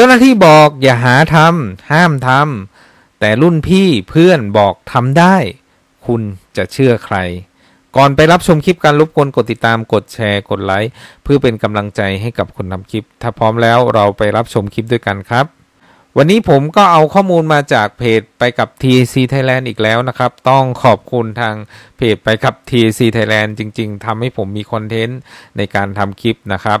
เจ้าหน้าที่บอกอย่าหาทำ ห้ามทำ แต่รุ่นพี่เพื่อนบอกทำได้ คุณจะเชื่อใคร ก่อนไปรับชมคลิปการรบกวนกดติดตามกดแชร์กดไลค์เพื่อเป็นกำลังใจให้กับคนทำคลิป ถ้าพร้อมแล้วเราไปรับชมคลิปด้วยกันครับวันนี้ผมก็เอาข้อมูลมาจากเพจไปกับ TAC Thailand อีกแล้วนะครับต้องขอบคุณทางเพจไปกับ TAC Thailand จริง ๆทำให้ผมมีคอนเทนต์ในการทำคลิปนะครับ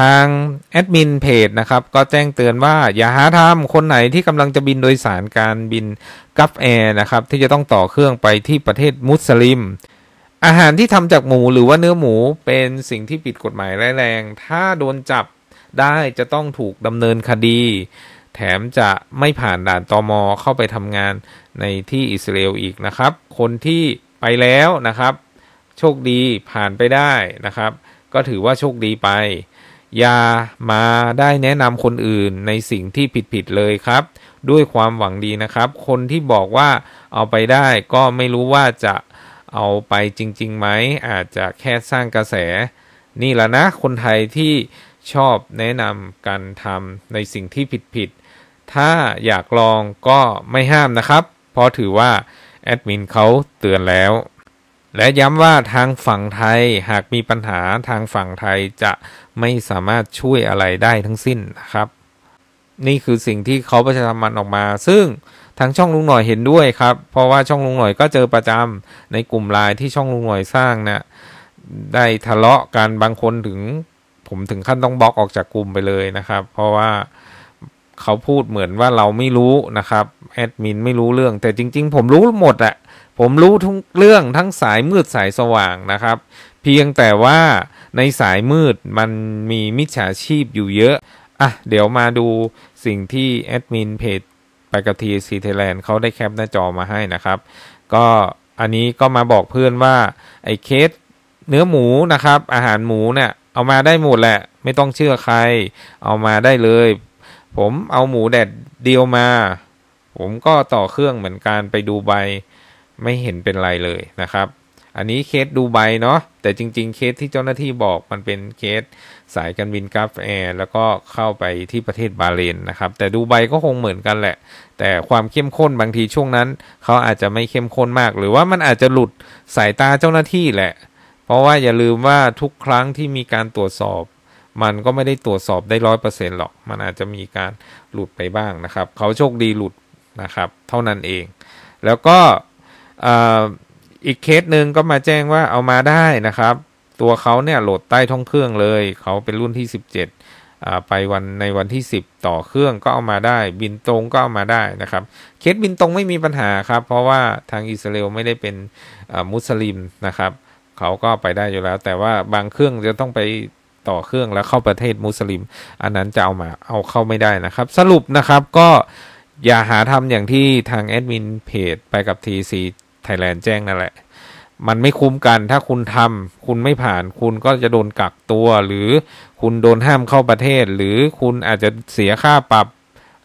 ทางแอดมินเพจนะครับ ก็แจ้งเตือนว่าอย่าหาทำคนไหนที่กำลังจะบินโดยสารการบินกัฟแอร์นะครับ ที่จะต้องต่อเครื่องไปที่ประเทศมุสลิม อาหารที่ทำจากหมูหรือว่าเนื้อหมูเป็นสิ่งที่ผิดกฎหมายายแรง ถ้าโดนจับได้จะต้องถูกดำเนินคดี แถมจะไม่ผ่านด่านตอมอเข้าไปทำงานในที่อิสราเอลอีกนะครับ คนที่ไปแล้วนะครับ โชคดีผ่านไปได้นะครับ ก็ถือว่าโชคดีไปอย่ามาได้แนะนำคนอื่นในสิ่งที่ผิดๆเลยครับ ด้วยความหวังดีนะครับ คนที่บอกว่าเอาไปได้ก็ไม่รู้ว่าจะเอาไปจริงๆไหมอาจจะแค่สร้างกระแส นี่แหละนะคนไทยที่ชอบแนะนำการทำในสิ่งที่ผิดๆถ้าอยากลองก็ไม่ห้ามนะครับเพราะถือว่าแอดมินเขาเตือนแล้วและย้ำว่าทางฝั่งไทยหากมีปัญหาทางฝั่งไทยจะไม่สามารถช่วยอะไรได้ทั้งสิ้นนะครับ นี่คือสิ่งที่เขาประชาสัมพันธ์ออกมา ซึ่งทางช่องลุงหน่อยเห็นด้วยครับเพราะว่าช่องลุงหน่อยก็เจอประจำในกลุ่มไลน์ที่ช่องลุงหน่อยสร้างนะ่ะได้ทะเลาะกันบางคนถึง ผมถึงขั้นต้องบล็อกออกจากกลุ่มไปเลยนะครับ เพราะว่าเขาพูดเหมือนว่าเราไม่รู้นะครับ แอดมินไม่รู้เรื่องแต่จริงๆ ผมรู้หมดแหละผมรู้ทุกเรื่องทั้งสายมืดสายสว่างนะครับ เพียงแต่ว่าในสายมืดมันมีมิจฉาชีพอยู่เยอะ อ่ะเดี๋ยวมาดูสิ่งที่แอดมินเพจไปกทีซีเทแลนด์เขาได้แคปหน้าจอมาให้นะครับ ก็อันนี้ก็มาบอกเพื่อนว่า ไอ้เคสเนื้อหมูนะครับ อาหารหมูเนี่ยเอามาได้หมดแหละ ไม่ต้องเชื่อใคร เอามาได้เลย ผมเอาหมูแดดเดียวมา ผมก็ต่อเครื่องเหมือนกันไปดูใบไม่เห็นเป็นไรเลยนะครับ อันนี้เคสดูไบเนาะ แต่จริง ๆ เคสที่เจ้าหน้าที่บอกมันเป็นเคสสายการบินกราฟแอร์แล้วก็เข้าไปที่ประเทศบาเลนนะครับ แต่ดูไบก็คงเหมือนกันแหละ แต่ความเข้มข้นบางทีช่วงนั้นเขาอาจจะไม่เข้มข้นมาก หรือว่ามันอาจจะหลุดสายตาเจ้าหน้าที่แหละ เพราะว่าอย่าลืมว่าทุกครั้งที่มีการตรวจสอบมันก็ไม่ได้ตรวจสอบได้ร้อยเปอร์เซ็นต์หรอก มันอาจจะมีการหลุดไปบ้างนะครับ เขาโชคดีหลุดนะครับ เท่านั้นเอง แล้วก็อีกเคสหนึ่งก็มาแจ้งว่าเอามาได้นะครับ ตัวเขาเนี่ยโหลดใต้ท้องเครื่องเลยเขาเป็นรุ่นที่17ไปวันในวันที่10ต่อเครื่องก็เอามาได้ บินตรงก็เอามาได้นะครับเคสบินตรงไม่มีปัญหาครับ เพราะว่าทางอิสราเอลไม่ได้เป็นมุสลิมนะครับเขาก็ไปได้อยู่แล้วแต่ว่าบางเครื่องจะ ต้องไปต่อเครื่องแล้วเข้าประเทศมุสลิม อันนั้นจะเอามาเอาเข้าไม่ได้นะครับ สรุปนะครับก็อย่าหาทำอย่างที่ทางแอดมินเพจไปกับทีซีไทยแลนด์แจ้งนั่นแหละ มันไม่คุ้มกันถ้าคุณทำคุณไม่ผ่าน คุณก็จะโดน กักตัว หรือคุณโดนห้ามเข้าประเทศหรือคุณอาจจะเสียค่าปรับ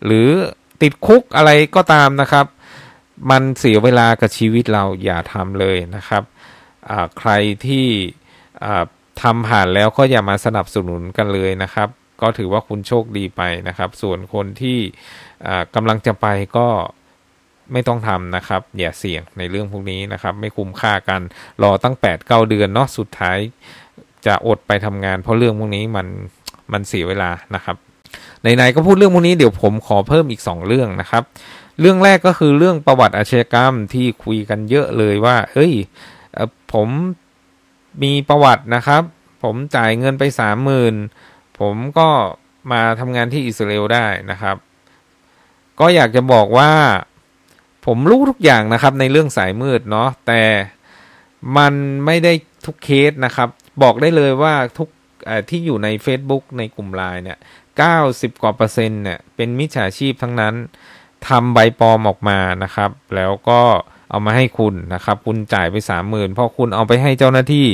หรือติดคุกอะไรก็ตามนะครับ มันเสียเวลากับชีวิตเราอย่าทำเลยนะครับ ใครที่ทำผ่านแล้วก็อย่ามาสนับสนุนกันเลยนะครับ ก็ถือว่าคุณโชคดีไปนะครับ ส่วนคนที่กำลังจะไปก็ไม่ต้องทำนะครับ อย่าเสี่ยงในเรื่องพวกนี้นะครับ ไม่คุ้มค่ากัน รอตั้ง8ดเดือนเนาะ สุดท้าย จะอดไปทำงาน เพราะเรื่องพวกนี้มัน มันเสียเวลานะครับ ไหนๆก็พูดเรื่องพวกนี้ เดี๋ยวผมขอเพิ่มอีก 2 เรื่องนะครับ เรื่องแรกก็คือเรื่องประวัติอาชญากรรมที่คุยกันเยอะเลยว่า เอ้ยผมมีประวัตินะครับ ผมจ่ายเงินไปสามหมื่นผมก็มาทำงานที่อิสราเอลได้นะครับ ก็อยากจะบอกว่าผมรู้ทุกอย่างนะครับในเรื่องสายมืดเนาะแต่มันไม่ได้ทุกเคสนะครับ บอกได้เลยว่าทุกที่อยู่ใน Facebook ในกลุ่มไลน์เนี่ย 90กว่าเปอร์เซ็นต์เนี่ย เป็นมิจฉาชีพทั้งนั้นทำใบปลอมออกมานะครับแล้วก็เอามาให้คุณนะครับคุณจ่ายไปสามหมื่นพอคุณเอาไปให้เจ้าหน้าที่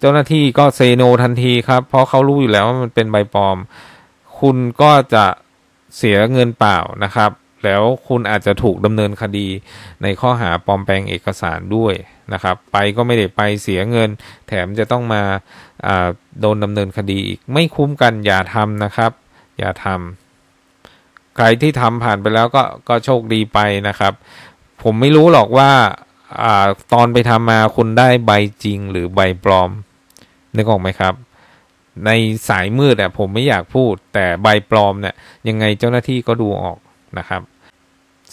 เจ้าหน้าที่ก็เซโนทันทีครับ เพราะเขารู้อยู่แล้วว่ามันเป็นใบปลอม คุณก็จะเสียเงินเปล่านะครับแล้วคุณอาจจะถูกดำเนินคดี ในข้อหาปลอมแปลงเอกสารด้วยนะครับ ไปก็ไม่ได้ไปเสียเงิน แถมจะต้องมาโดนดำเนินคดีอีก ไม่คุ้มกันอย่าทำนะครับ อย่าทำใครที่ทำผ่านไปแล้วก็ ก็โชคดีไปนะครับ ผมไม่รู้หรอกว่าตอนไปทำมาคุณได้ใบจริงหรือใบปลอมนึกออกไหมครับ ในสายมืดอะผมไม่อยากพูดแต่ใบปลอมเนี่ยยังไงเจ้าหน้าที่ก็ดูออกนะครับ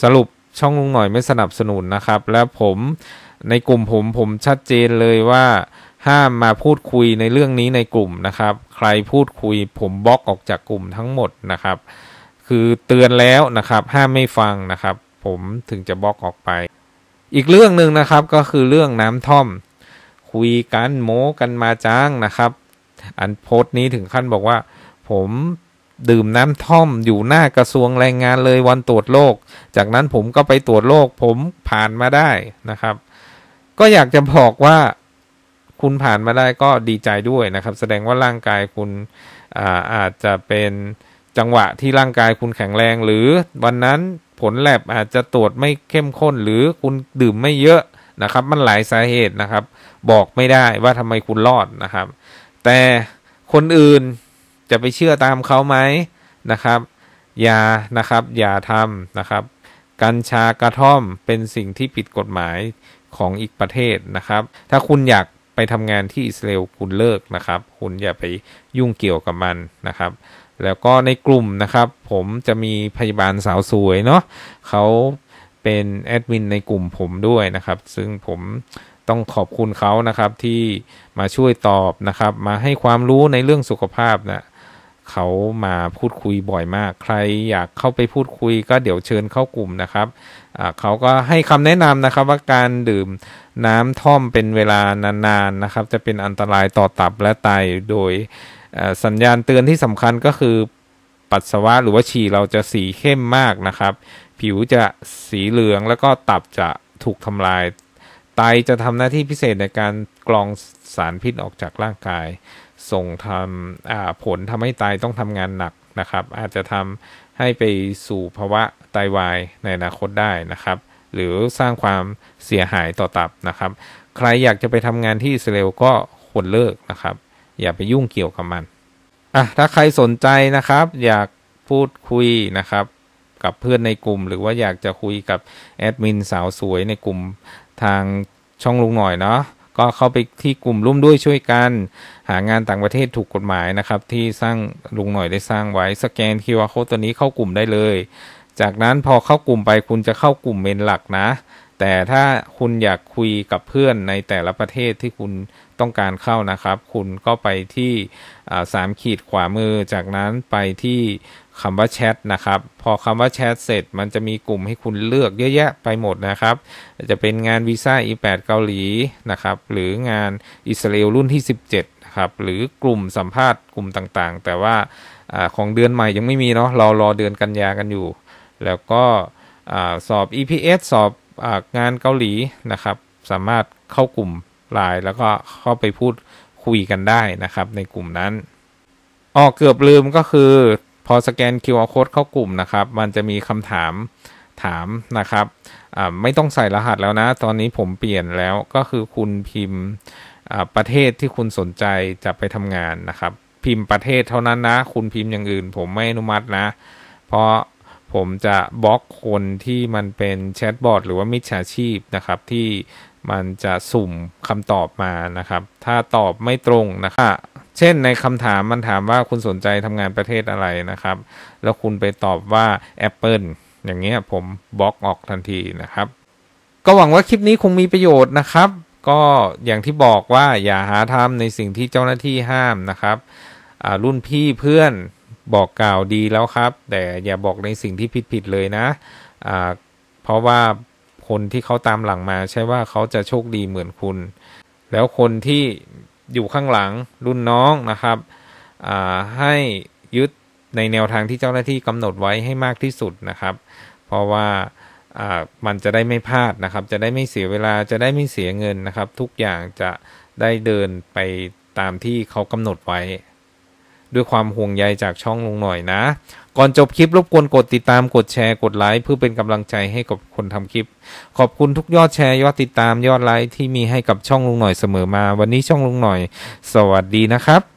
สรุปช่องลุงหน่อยไม่สนับสนุนนะครับและผมในกลุ่มผมผมชัดเจนเลยว่าห้ามมาพูดคุยในเรื่องนี้ในกลุ่มนะครับ ใครพูดคุยผมบล็อกออกจากกลุ่มทั้งหมดนะครับ คือเตือนแล้วนะครับห้ามไม่ฟังนะครับ ผมถึงจะบล็อกออกไป อีกเรื่องหนึ่งนะครับก็คือเรื่องน้ำท่อม คุยกันโม้กันมาจ้างนะครับ อันโพสต์นี้ถึงขั้นบอกว่าผมดื่มน้ำท่อมอยู่หน้ากระทรวงแรงงานเลยวันตรวจโรค จากนั้นผมก็ไปตรวจโรคผมผ่านมาได้นะครับ ก็อยากจะ บอกว่า คุณผ่านมาได้ก็ดีใจด้วยนะครับ แสดงว่าร่างกายคุณอาอาจ จะเป็นจังหวะที่ร่างกายคุณแข็งแรงหรือ วันนั้นผลแลบอาจจะตรวจไม่เข้มข้น หรือคุณดื่มไม่เยอะนะครับ มันหลายสาเหตุนะครับ บอกไม่ได้ว่าทำไมคุณรอดนะครับ แต่คนอื่นจะไปเชื่อตามเขาไหมนะครับอย่านะครับอย่าทำนะครับ กัญชากระท่อมเป็นสิ่งที่ผิดกฎหมายของอีกประเทศนะครับ ถ้าคุณอยากไปทำงานที่อิสราเอลคุณเลิกนะครับ คุณอย่าไปยุ่งเกี่ยวกับมันนะครับ แล้วก็ในกลุ่มนะครับ ผมจะมีพยาบาลสาวสวยเนาะเขาเป็นแอดมิน ในกลุ่มผมด้วยนะครับ ซึ่งผมต้องขอบคุณเขานะครับที่มาช่วยตอบนะครับ มาให้ความรู้ในเรื่องสุขภาพนะเขามาพูดคุยบ่อยมากใครอยากเข้าไปพูดคุยก็เดี๋ยวเชิญเข้ากลุ่มนะครับ เขาก็ให้คำแนะนำนะครับว่าการดื่มน้ำท่อมเป็นเวลานานๆนนนะครับ จะเป็นอันตรายต่อตับและไตโดยสัญญาณเตือนที่สำคัญก็คือ ปัสสาวะหรือว่าฉี่เราจะสีเข้มมากนะครับ ผิวจะสีเหลืองแล้วก็ตับจะถูกทำลายไตจะทำหน้าที่พิเศษในการ กรองสารพิษออกจากร่างกาย ส่งทำผลทำให้ไตต้องทำงานหนักนะครับ อาจจะทำให้ไปสู่ภาวะไตาวายในอนาคตได้นะครับ หรือสร้างความเสียหายต่อตับนะครับ ใครอยากจะไปทำงานที่อิสราเอลก็ควรเลิกนะครับอย่าไปยุ่งเกี่ยวกับมันอ่ะถ้าใครสนใจนะครับอยากพูดคุยนะครับกับเพื่อนในกลุ่มหรือว่าอยากจะคุยกับแอดมินสาวสวยในกลุ่มทางช่องลุงหน่อยเนาะก็เข้าไปที่กลุ่มร่วมด้วยช่วยกัน หางานต่างประเทศถูกกฎหมายนะครับ ที่สร้างลุงหน่อยได้สร้างไว้สแกนคร์โค้ดตัวนี้เข้ากลุ่มได้เลย จากนั้นพอเข้ากลุ่มไปคุณจะเข้ากลุ่มเมนหลักนะ แต่ถ้าคุณอยากคุยกับเพื่อนในแต่ละประเทศที่คุณต้องการเข้านะครับ คุณก็ไปที่สามขีดขวามือจากนั้นไปที่คำว่าแชทนะครับ พอคำว่าแชทเสร็จ มันจะมีกลุ่มให้คุณเลือกเยอะแยะไปหมดนะครับ จะเป็นงานวีซ่า E8 เกาหลีนะครับ หรืองานอิสราเอลรุ่นที่ 17นะครับ หรือกลุ่มสัมภาษณ์กลุ่มต่างๆ แต่ว่าอของเดือนใหม่ยังไม่มีเนาะ เรารอเดือนกันยากันอยู่ แล้วก็สอบ EPS สอบองานเกาหลีนะครับ สามารถเข้ากลุ่มไลน์แล้วก็เข้าไปพูดคุยกันได้นะครับ ในกลุ่มนั้นอ๋อเกือบลืมก็คือพอสแกน QR code เข้ากลุ่มนะครับ มันจะมีคำถามถามนะครับ ไม่ต้องใส่รหัสแล้วนะ ตอนนี้ผมเปลี่ยนแล้วก็คือคุณพิมพ์ประเทศที่คุณสนใจจะไปทำงานนะครับ พิมพ์ประเทศเท่านั้นนะ คุณพิมพ์อย่างอื่น ผมไม่อนุมัตินะ เพราะผมจะบล็อกคนที่มันเป็นแชทบอทหรือว่ามิจฉาชีพนะครับที่มันจะสุ่มคำตอบมานะครับ ถ้าตอบไม่ตรงนะครับเช่นในคำถามมันถามว่าคุณสนใจทำงานประเทศอะไรนะครับ แล้วคุณไปตอบว่า Apple อย่างเงี้ยผมบล็อกออกทันทีนะครับ ก็หวังว่าคลิปนี้คงมีประโยชน์นะครับ ก็อย่างที่บอกว่าอย่าหาทำในสิ่งที่เจ้าหน้าที่ห้ามนะครับรุ่นพี่เพื่อนบอกกล่าวดีแล้วครับ แต่อย่าบอกในสิ่งที่ผิดๆเลยนะะเพราะว่าคนที่เขาตามหลังมาใช่ว่าเขาจะโชคดีเหมือนคุณ แล้วคนที่อยู่ข้างหลังรุ่นน้องนะครับ ให้ยึดในแนวทางที่เจ้าหน้าที่กำหนดไว้ให้มากที่สุดนะครับ เพราะว่ามันจะได้ไม่พลาดนะครับ จะได้ไม่เสียเวลา จะได้ไม่เสียเงินนะครับ ทุกอย่างจะได้เดินไปตามที่เขากำหนดไว้ด้วยความห่วงใยจากช่องลงหน่อยนะ ก่อนจบคลิป รบกวนกดติดตามกดแชร์กดไลค์เพื่อเป็นกำลังใจให้กับคนทำคลิป ขอบคุณทุกยอดแชร์ยอดติดตามยอดไลค์ที่มีให้กับช่องลุงหน่อยเสมอมา วันนี้ช่องลุงหน่อย สวัสดีนะครับ